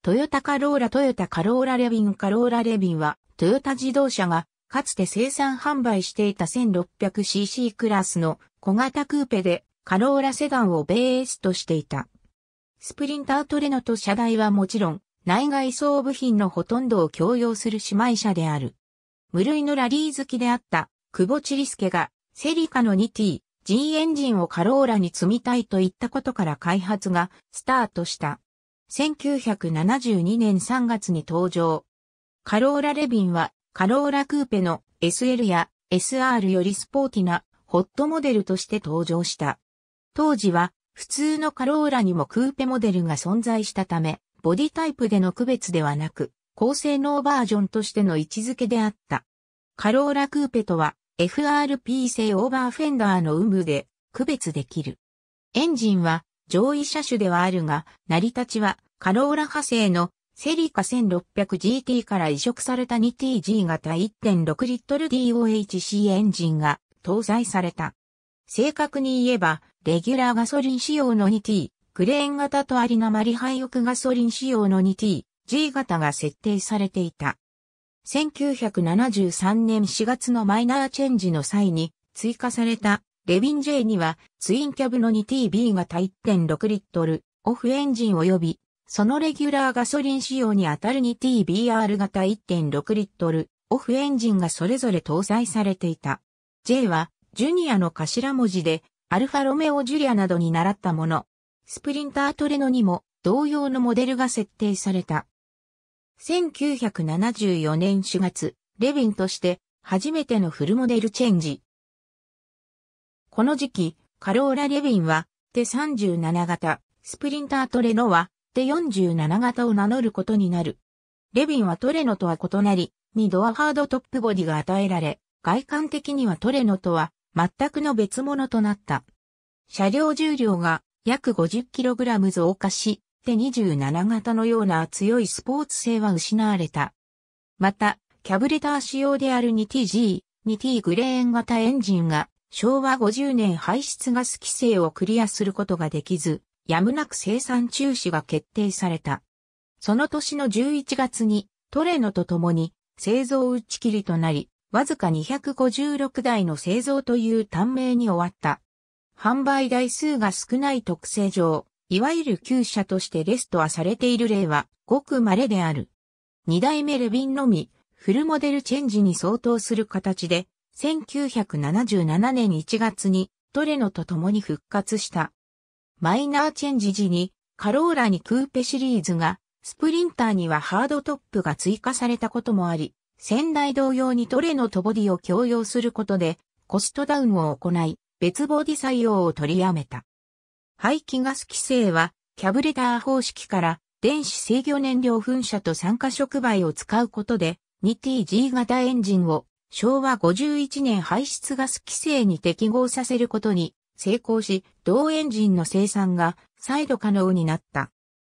トヨタカローラトヨタカローラレビンカローラレビンは、トヨタ自動車が、かつて生産販売していた 1600cc クラスの小型クーペで、カローラセダンをベースとしていた。スプリンタートレノと車台はもちろん、内外装部品のほとんどを共用する姉妹車である。無類のラリー好きであった、久保チリスケが、セリカの 2T、G エンジンをカローラに積みたいといったことから開発がスタートした。1972年3月に登場。カローラレビンはカローラクーペの SL や SR よりスポーティなホットモデルとして登場した。当時は普通のカローラにもクーペモデルが存在したため、ボディタイプでの区別ではなく、高性能バージョンとしての位置づけであった。カローラクーペとは FRP 製オーバーフェンダーの有無で区別できる。エンジンは上位車種ではあるが、成り立ちはカローラ派生のセリカ 1600GT から移植された 2TG 型1.6リットル DOHC エンジンが搭載された。正確に言えば、レギュラーガソリン仕様の 2T、クレーン型とありなまり廃屋ガソリン仕様の 2T、G 型が設定されていた。1973年4月のマイナーチェンジの際に追加されたレビン J にはツインキャブの 2TB 型1.6リットルオフエンジン及びそのレギュラーガソリン仕様に当たる 2TBR 型1.6リットルオフエンジンがそれぞれ搭載されていた。J はジュニアの頭文字でアルファロメオ・ジュリアなどに習ったもの。スプリンタートレノにも同様のモデルが設定された。1974年4月、レビンとして初めてのフルモデルチェンジ。この時期、カローラレビンは手37型、スプリンタートレノはって47型を名乗ることになる。レビンはトレノとは異なり、2ドアハードトップボディが与えられ、外観的にはトレノとは全くの別物となった。車両重量が約 50kg 増加し、で27型のような強いスポーツ性は失われた。また、キャブレター仕様である 2TG、2T グレーン型エンジンが昭和50年排出ガス規制をクリアすることができず、やむなく生産中止が決定された。その年の11月にトレノと共に製造打ち切りとなり、わずか256台の製造という短命に終わった。販売台数が少ない特性上、いわゆる旧車としてレストアされている例はごく稀である。二代目レビンのみ、フルモデルチェンジに相当する形で、1977年1月にトレノと共に復活した。マイナーチェンジ時に、カローラにクーペシリーズが、スプリンターにはハードトップが追加されたこともあり、先代同様にトレのとボディを共用することで、コストダウンを行い、別ボディ採用を取りやめた。排気ガス規制は、キャブレター方式から、電子制御燃料噴射と酸化触媒を使うことで、2TG 型エンジンを昭和51年排出ガス規制に適合させることに成功し、同エンジンの生産が再度可能になった。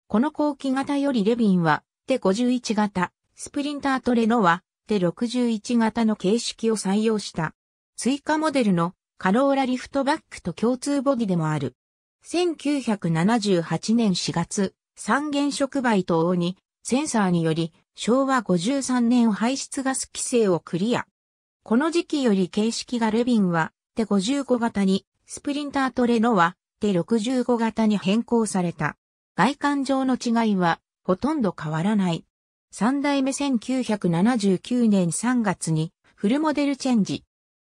この後期型よりレビンは、手51型、スプリンターとレノは、で61型の形式を採用した。追加モデルのカローラリフトバックと共通ボディでもある。1978年4月、三原触媒等にセンサーにより昭和53年排出ガス規制をクリア。この時期より形式がレビンは手55型にスプリンタートレノは、で65型に変更された。外観上の違いは、ほとんど変わらない。3代目1979年3月に、フルモデルチェンジ。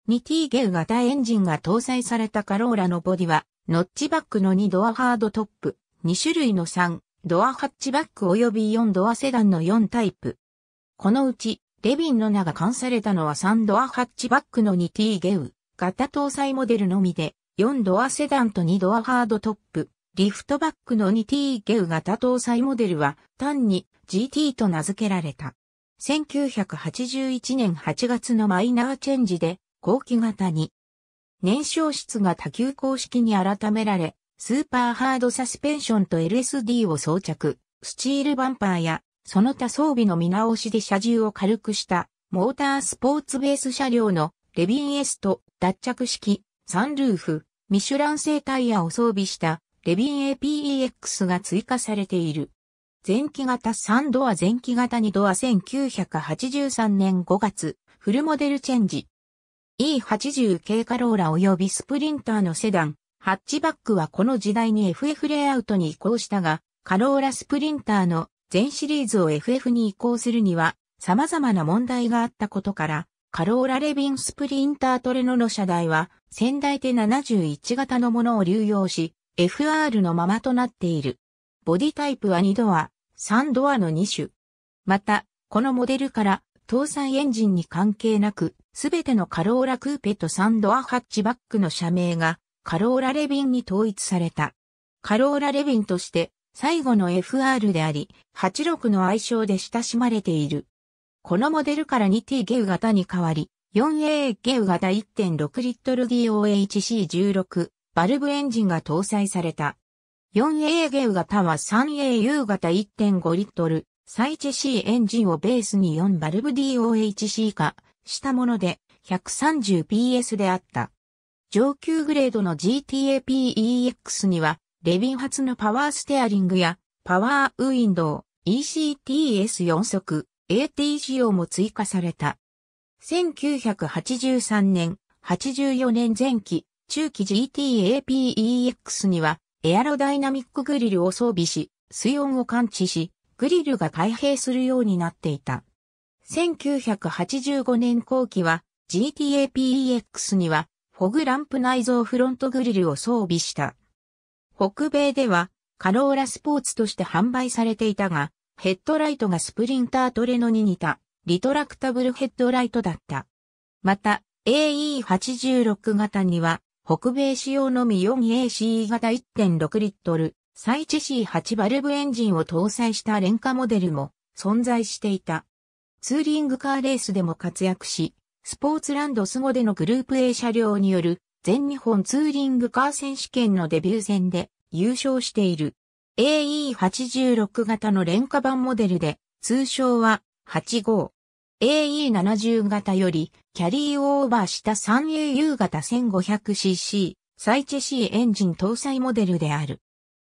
2T ゲウ型エンジンが搭載されたカローラのボディは、ノッチバックの2ドアハードトップ、2種類の3、ドアハッチバック及び4ドアセダンの4タイプ。このうち、レビンの名が冠されたのは3ドアハッチバックの 2T ゲウ、型搭載モデルのみで、4ドアセダンと2ドアハードトップ、リフトバックの 2T ゲウ型搭載モデルは単に GT と名付けられた。1981年8月のマイナーチェンジで後期型に。燃焼室が多球公式に改められ、スーパーハードサスペンションと LSD を装着、スチールバンパーや、その他装備の見直しで車重を軽くした、モータースポーツベース車両のレビンエスト、脱着式、サンルーフ、ミシュラン製タイヤを装備したレビン APEX が追加されている。前期型3ドア前期型2ドア1983年5月、フルモデルチェンジ。E80 系カローラ及びスプリンターのセダン、ハッチバックはこの時代に FF レイアウトに移行したが、カローラスプリンターの全シリーズを FF に移行するには様々な問題があったことから、カローラレビンスプリンタートレノの車台は、先代手71型のものを流用し、FR のままとなっている。ボディタイプは2ドア、3ドアの2種。また、このモデルから、搭載エンジンに関係なく、すべてのカローラクーペと3ドアハッチバックの社名が、カローラレビンに統一された。カローラレビンとして、最後の FR であり、86の愛称で親しまれている。このモデルから 2T ゲウ型に変わり、4A ゲウ型1.6リットル DOHC16 バルブエンジンが搭載された。4A ゲウ型は 3AU 型1.5リットル、サイチ C エンジンをベースに4バルブ DOHC 化したもので 130PS であった。上級グレードの GTAPEX には、レビン発のパワーステアリングや、パワーウィンドウ、ECTS4 速、AT 仕様も追加された。1983年、84年前期、中期 GTAPEX には、エアロダイナミックグリルを装備し、水温を感知し、グリルが開閉するようになっていた。1985年後期は、GTAPEX には、フォグランプ内蔵フロントグリルを装備した。北米では、カローラスポーツとして販売されていたが、ヘッドライトがスプリンタートレノに似た、リトラクタブルヘッドライトだった。また、AE86 型には、北米仕様のみ 4AC 型1.6リットル、サイチ C8 バルブエンジンを搭載した廉価モデルも存在していた。ツーリングカーレースでも活躍し、スポーツランドスゴでのグループ A 車両による全日本ツーリングカー選手権のデビュー戦で優勝している。AE86 型の廉価版モデルで、通称は85。AE70 型よりキャリーオーバーした 3AU 型 1500cc サイチェシーエンジン搭載モデルである。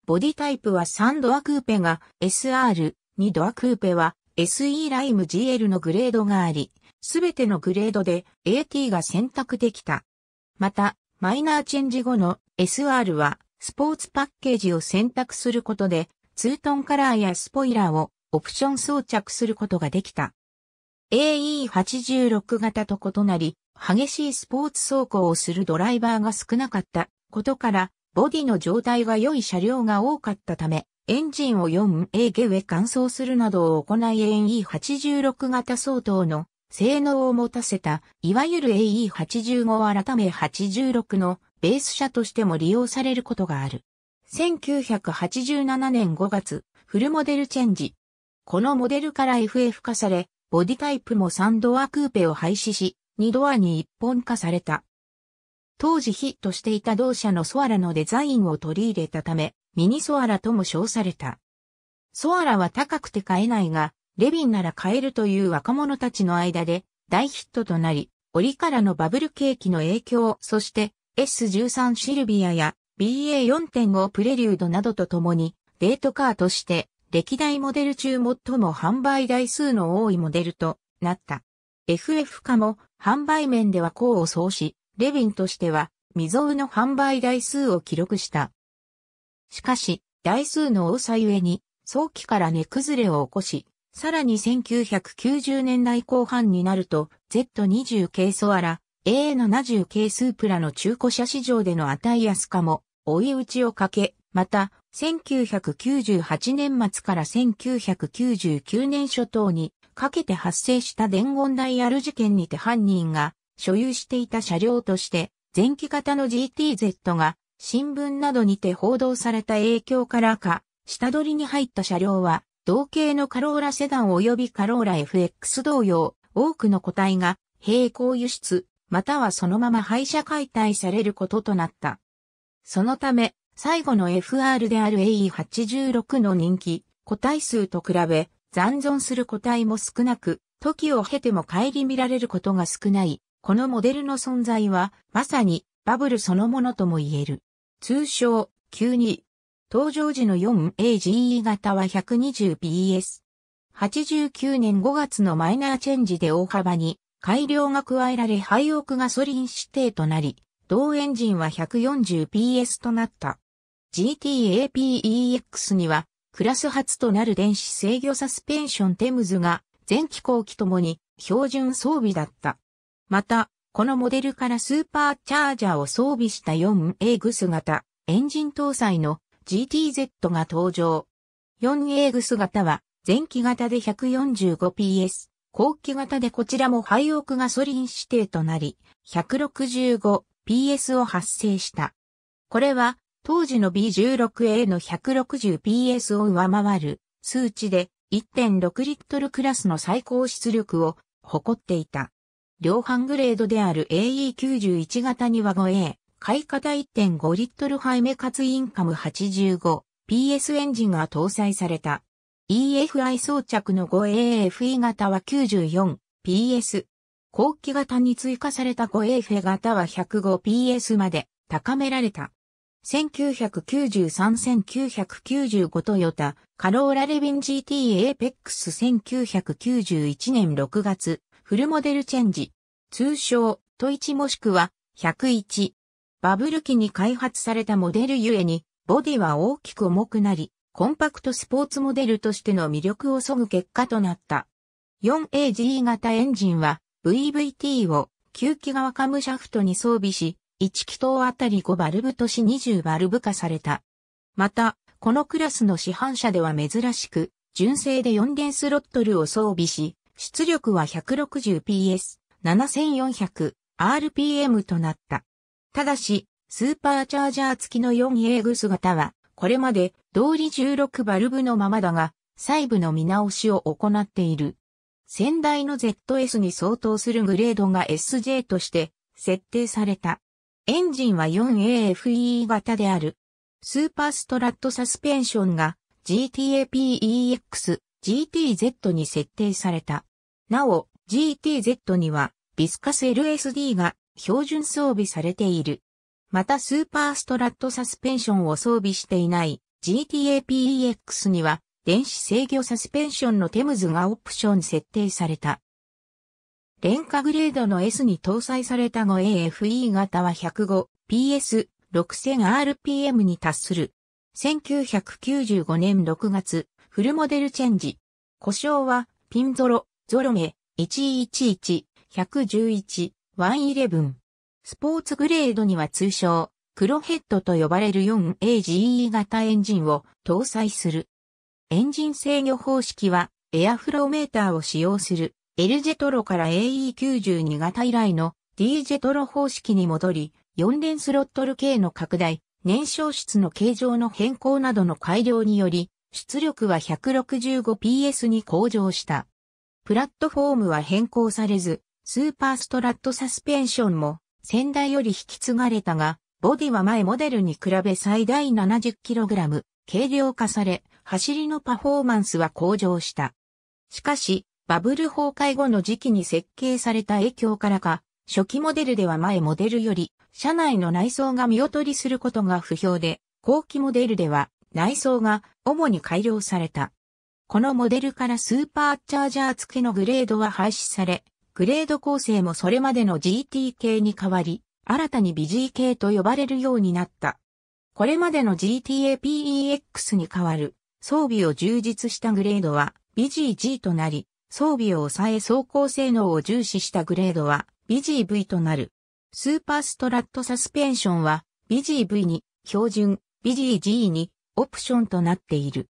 ボディタイプは3ドアクーペが SR、2ドアクーペは SE ライム GL のグレードがあり、すべてのグレードで AT が選択できた。また、マイナーチェンジ後の SR はスポーツパッケージを選択することで、ツートンカラーやスポイラーをオプション装着することができた。AE86 型と異なり、激しいスポーツ走行をするドライバーが少なかったことから、ボディの状態が良い車両が多かったため、エンジンを 4A 下上乾燥するなどを行い AE86 型相当の性能を持たせた、いわゆる AE85 改め86のベース車としても利用されることがある。1987年5月、フルモデルチェンジ。このモデルから FF 化され、ボディタイプも3ドアクーペを廃止し、2ドアに一本化された。当時ヒットしていた同社のソアラのデザインを取り入れたため、ミニソアラとも称された。ソアラは高くて買えないが、レビンなら買えるという若者たちの間で大ヒットとなり、折からのバブル景気の影響、そして S13 シルビアや BA4.5 プレリュードなどとともに、デートカーとして、歴代モデル中最も販売台数の多いモデルとなった。FF 化も販売面では功を奏し、レヴィンとしては未曾有の販売台数を記録した。しかし、台数の多さゆえに、早期から値崩れを起こし、さらに1990年代後半になると Z20 系ソアラ、A70 系スープラの中古車市場での値安化も追い打ちをかけ、また、1998年末から1999年初頭にかけて発生した伝言ダイヤル事件にて犯人が所有していた車両として前期型の GTZ が新聞などにて報道された影響からか、下取りに入った車両は同型のカローラセダン及びカローラ FX 同様多くの個体が並行輸出、またはそのまま廃車解体されることとなった。そのため、最後の FR である AE86 の人気、個体数と比べ、残存する個体も少なく、時を経ても帰り見られることが少ない、このモデルの存在は、まさにバブルそのものとも言える。通称、92。登場時の 4AGE 型は1 2 0 b s 89年5月のマイナーチェンジで大幅に改良が加えられ廃屋ガソリン指定となり、同エンジンは 140PS となった。GTAPEX には、クラス初となる電子制御サスペンションテムズが、前期後期ともに標準装備だった。また、このモデルからスーパーチャージャーを装備した 4A グス型、エンジン搭載の GTZ が登場。4A グス型は、前期型で 145PS、後期型でこちらも廃屋ガソリン指定となり、165PS を発生した。これは、当時の B16A の 160PS を上回る数値で1.6リットルクラスの最高出力を誇っていた。量販グレードである AE91 型には 5A、買い方1.5リットルハイメカツインカム 85PS エンジンが搭載された。EFI 装着の 5AFE 型は 94PS。後期型に追加された 5AF e 型は 105PS まで高められた。1993-1995トヨタ、カローラレビン GT エーペックス1991年6月、フルモデルチェンジ。通称、トイチもしくは、101。バブル期に開発されたモデルゆえに、ボディは大きく重くなり、コンパクトスポーツモデルとしての魅力を削ぐ結果となった。4AG 型エンジンは VVT を9気側カムシャフトに装備し、1気筒あたり5バルブとし20バルブ化された。また、このクラスの市販車では珍しく、純正で4連スロットルを装備し、出力は 160PS、7400RPM となった。ただし、スーパーチャージャー付きの 4A グス型は、これまで通り16バルブのままだが、細部の見直しを行っている。先代の ZS に相当するグレードが SJ として設定された。エンジンは 4AFE 型である。スーパーストラットサスペンションが GTAPEX、GTZ に設定された。なお、GTZ にはビスカス LSD が標準装備されている。またスーパーストラットサスペンションを装備していない GTA PEX には電子制御サスペンションのテムズがオプション設定された。廉価グレードの S に搭載された 5AFE 型は 105PS6000RPM に達する。1995年6月、フルモデルチェンジ。故障は、ピンゾロ、ゾロ目、111、111、111。スポーツグレードには通称、クロヘッドと呼ばれる 4AGE 型エンジンを搭載する。エンジン制御方式は、エアフローメーターを使用する、エルジェトロから AE92 型以来の D ジェトロ方式に戻り、4連スロットル系の拡大、燃焼室の形状の変更などの改良により、出力は 165PS に向上した。プラットフォームは変更されず、スーパーストラットサスペンションも先代より引き継がれたが、ボディは前モデルに比べ最大 70kg、軽量化され、走りのパフォーマンスは向上した。しかし、バブル崩壊後の時期に設計された影響からか、初期モデルでは前モデルより、車内の内装が見劣りすることが不評で、後期モデルでは内装が主に改良された。このモデルからスーパーチャージャー付きのグレードは廃止され、グレード構成もそれまでの GT 系に変わり、新たに BG 系と呼ばれるようになった。これまでの GTA PEX に変わる装備を充実したグレードは BGG となり、装備を抑え走行性能を重視したグレードは BGV となる。スーパーストラットサスペンションは BGV に標準、BGG にオプションとなっている。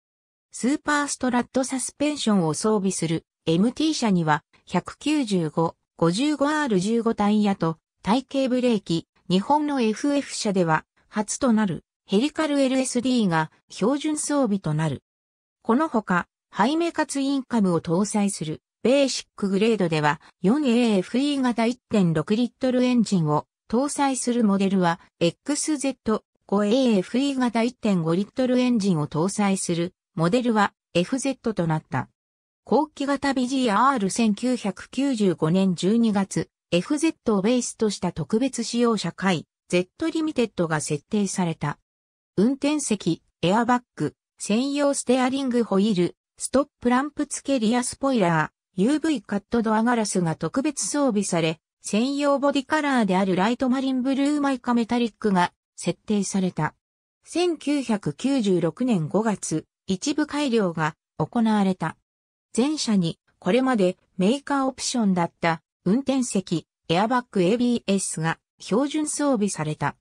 スーパーストラットサスペンションを装備する MT 車には 195-55R15 タイヤと体系ブレーキ、日本の FF 車では初となるヘリカル LSD が標準装備となる。このほか、ハイメカツインカムを搭載するベーシックグレードでは 4AFE 型1.6リットルエンジンを搭載するモデルは XZ5AFE 型1.5リットルエンジンを搭載するモデルは FZ となった。後期型 BGR1995 年12月、FZ をベースとした特別使用者会、Z リミテッドが設定された。運転席、エアバッグ、専用ステアリングホイール、ストップランプ付けリアスポイラー、UV カットドアガラスが特別装備され、専用ボディカラーであるライトマリンブルーマイカメタリックが設定された。1996年5月、一部改良が行われた。前者にこれまでメーカーオプションだった運転席、エアバッグ ABS が標準装備された。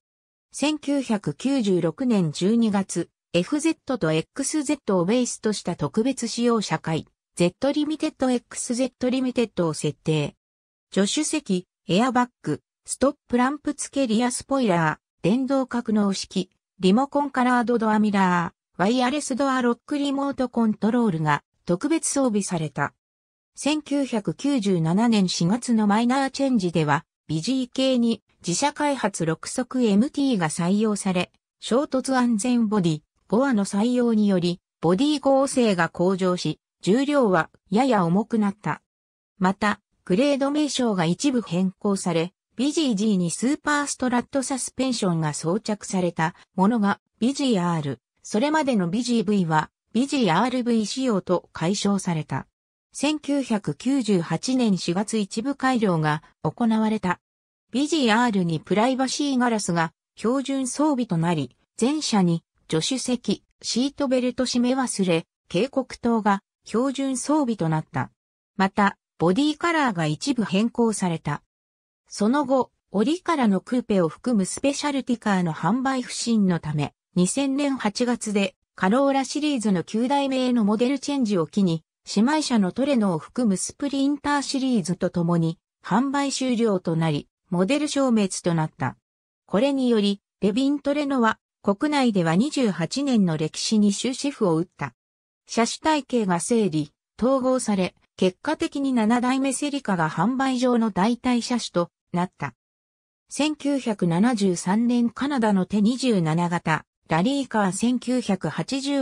1996年12月、FZ と XZ をベースとした特別使用社会、Z リミテッド XZ リミテッドを設定。助手席、エアバッグ、ストップランプ付けリアスポイラー、電動格納式、リモコンカラードドアミラー、ワイヤレスドアロックリモートコントロールが特別装備された。1997年4月のマイナーチェンジでは、ビジー系に自社開発6足 MT が採用され、衝突安全ボディ5話の採用により、ボディ合成が向上し、重量はやや重くなった。また、グレード名称が一部変更され、b g G にスーパーストラットサスペンションが装着されたものが b g R。それまでの b g V は BGRV 仕様と解消された。1998年4月一部改良が行われた。BGR にプライバシーガラスが標準装備となり、全車に助手席、シートベルト締め忘れ、警告灯が標準装備となった。また、ボディカラーが一部変更された。その後、折からのクーペを含むスペシャルティカーの販売不振のため、2000年8月でカローラシリーズの9代目へのモデルチェンジを機に、姉妹車のトレノを含むスプリンターシリーズと共に、販売終了となり、モデル消滅となった。これにより、レビントレノは、国内では28年の歴史に終止符を打った。車種体系が整理、統合され、結果的に7代目セリカが販売上の代替車種となった。1973年カナダの手27型ラリーカー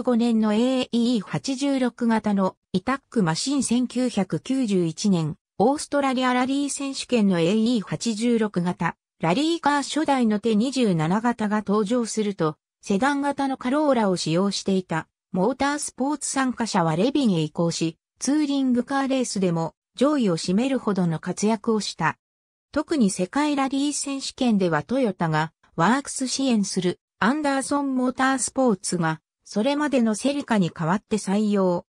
1985年の a e e 8 6型のイタックマシン1991年、オーストラリアラリー選手権の AE86 型、ラリーカー初代の手27型が登場すると、セダン型のカローラを使用していた、モータースポーツ参加者はレビンへ移行し、ツーリングカーレースでも上位を占めるほどの活躍をした。特に世界ラリー選手権ではトヨタがワークス支援するアンダーソンモータースポーツが、それまでのセリカに代わって採用。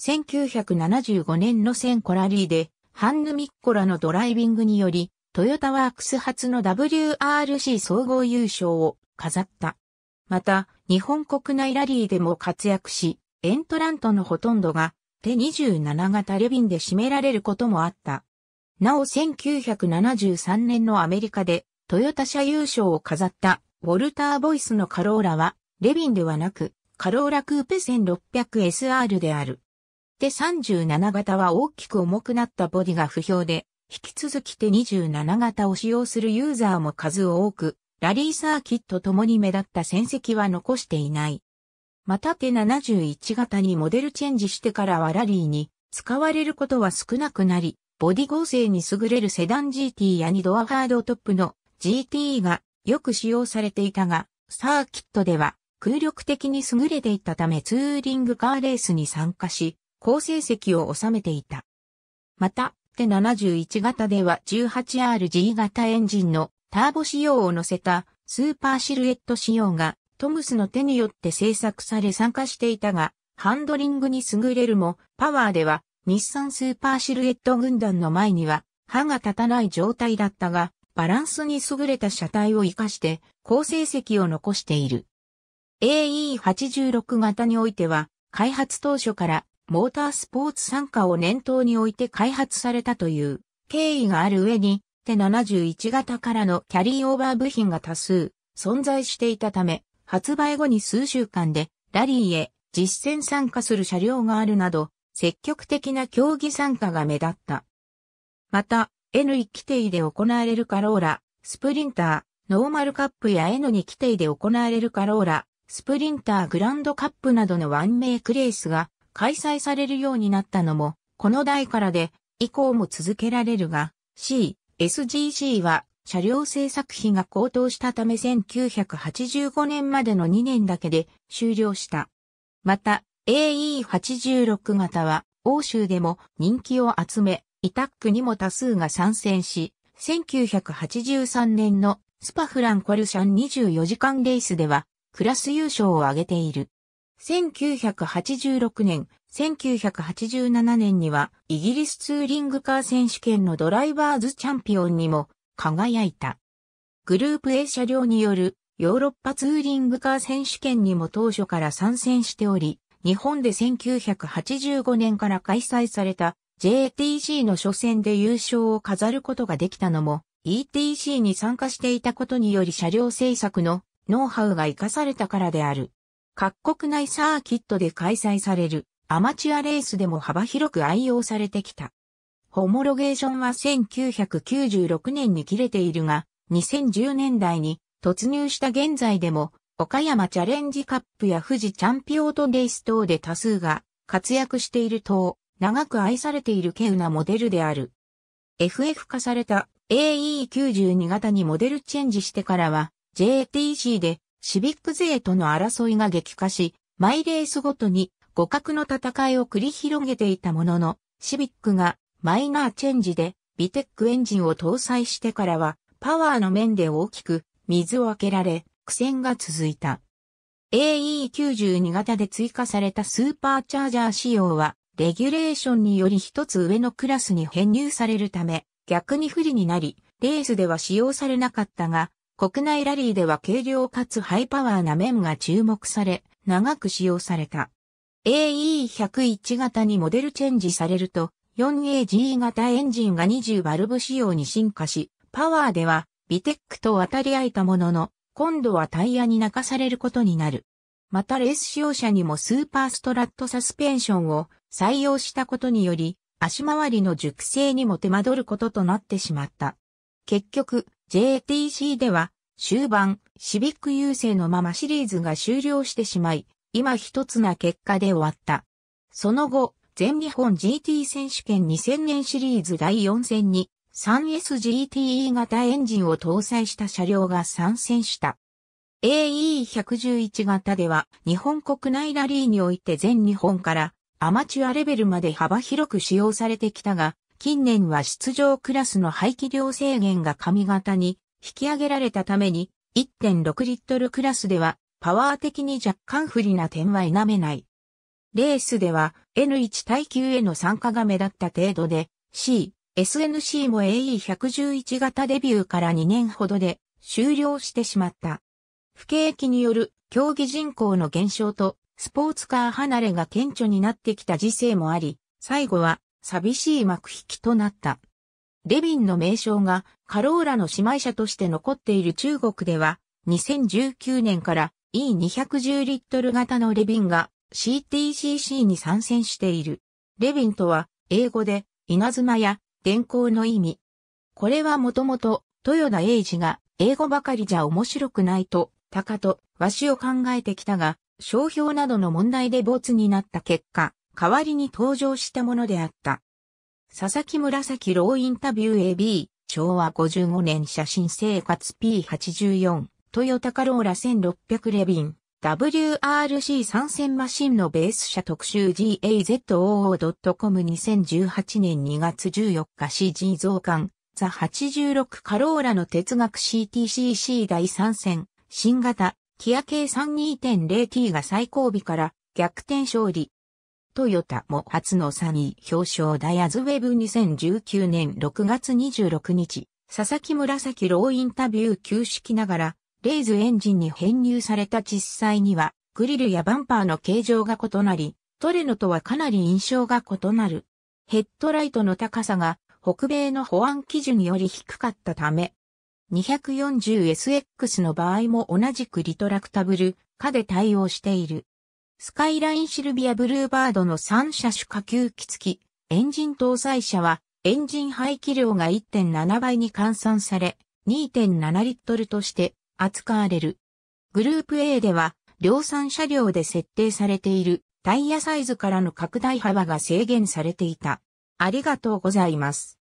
1975年のセンコラリーで、ハンヌ・ミッコラのドライビングにより、トヨタワークス発の WRC 総合優勝を飾った。また、日本国内ラリーでも活躍し、エントラントのほとんどが、手27型レビンで占められることもあった。なお1973年のアメリカで、トヨタ車優勝を飾ったウォルター・ボイスのカローラは、レビンではなく、カローラクーペ 1600SR である。手37型は大きく重くなったボディが不評で、引き続き手27型を使用するユーザーも数多く、ラリーサーキットともに目立った戦績は残していない。また手71型にモデルチェンジしてからはラリーに使われることは少なくなり、ボディ剛成に優れるセダン GT や2ドアハードトップの GT がよく使用されていたが、サーキットでは空力的に優れていたためツーリングカーレースに参加し、好成績を収めていた。また、手71型では 18RG 型エンジンのターボ仕様を乗せたスーパーシルエット仕様がトムスの手によって製作され参加していたが、ハンドリングに優れるも、パワーでは日産スーパーシルエット軍団の前には歯が立たない状態だったが、バランスに優れた車体を活かして好成績を残している。AE86 型においては、開発当初からモータースポーツ参加を念頭に置いて開発されたという経緯がある上に、手71型からのキャリーオーバー部品が多数存在していたため、発売後に数週間でラリーへ実戦参加する車両があるなど、積極的な競技参加が目立った。また、N1 規定で行われるカローラ、スプリンター、ノーマルカップや N2 規定で行われるカローラ、スプリンターグランドカップなどのワンメイクレースが開催されるようになったのも、この代からで、以降も続けられるが、C、SGC は車両製作費が高騰したため1985年までの2年だけで終了した。また、AE86 型は欧州でも人気を集め、イタックにも多数が参戦し、1983年のスパフランコルシャン24時間レースでは、クラス優勝を挙げている。1986年、1987年には、イギリスツーリングカー選手権のドライバーズチャンピオンにも輝いた。グループ A 車両によるヨーロッパツーリングカー選手権にも当初から参戦しており、日本で1985年から開催された JTC の初戦で優勝を飾ることができたのも、ETC に参加していたことにより車両制作のノウハウが活かされたからである。各国内サーキットで開催されるアマチュアレースでも幅広く愛用されてきた。ホモロゲーションは1996年に切れているが、2010年代に突入した現在でも、岡山チャレンジカップや富士チャンピオートレース等で多数が活躍していると。長く愛されている稀有なモデルである。FF 化された AE92 型にモデルチェンジしてからは JTC でシビック勢との争いが激化し、マイレースごとに互角の戦いを繰り広げていたものの、シビックがマイナーチェンジでビテックエンジンを搭載してからはパワーの面で大きく水を開けられ苦戦が続いた。AE92 型で追加されたスーパーチャージャー仕様はレギュレーションにより一つ上のクラスに編入されるため、逆に不利になり、レースでは使用されなかったが、国内ラリーでは軽量かつハイパワーな面が注目され、長く使用された。AE101 型にモデルチェンジされると、4AG 型エンジンが20バルブ仕様に進化し、パワーではビテックと渡り合えたものの、今度はタイヤに泣かされることになる。またレース使用者にもスーパーストラットサスペンションを採用したことにより、足回りの熟成にも手間取ることとなってしまった。結局、JTC では、終盤、シビック優勢のままシリーズが終了してしまい、今一つな結果で終わった。その後、全日本 GT 選手権2000年シリーズ第4戦に 3SGTE 型エンジンを搭載した車両が参戦した。AE111 型では日本国内ラリーにおいて全日本からアマチュアレベルまで幅広く使用されてきたが、近年は出場クラスの排気量制限が上型に引き上げられたために、1.6リットルクラスでは、パワー的に若干不利な点は否めない。レースでは N1 耐久への参加が目立った程度で C、SNC も AE111 型デビューから2年ほどで終了してしまった。不景気による競技人口の減少とスポーツカー離れが顕著になってきた時世もあり、最後は寂しい幕引きとなった。レビンの名称がカローラの姉妹車として残っている中国では、2019年から E210 リットル型のレビンが CTCC に参戦している。レビンとは英語で稲妻や電光の意味。これはもともと豊田英二が英語ばかりじゃ面白くないと、高と和紙を考えてきたが、商標などの問題で没になった結果、代わりに登場したものであった。佐々木紫郎インタビュー AB、昭和55年写真生活 P84、トヨタカローラ1600レビン、WRC 参戦マシンのベース車特集 gazoo.com2018 年2月14日 CG 増刊、ザ86カローラの哲学 CTCC 第3戦、新型キア系3 2.0T が最後尾から逆転勝利。トヨタも初の3位表彰ダイアズウェブ2019年6月26日、佐々木紫ローインタビュー旧式ながら、レイズエンジンに編入された実際には、グリルやバンパーの形状が異なり、トレノとはかなり印象が異なる。ヘッドライトの高さが北米の保安基準より低かったため、240SX の場合も同じくリトラクタブル化で対応している。スカイラインシルビアブルーバードの3車種下級機付き、エンジン搭載車は、エンジン排気量が1.7倍に換算され、2.7リットルとして扱われる。グループ A では、量産車両で設定されているタイヤサイズからの拡大幅が制限されていた。ありがとうございます。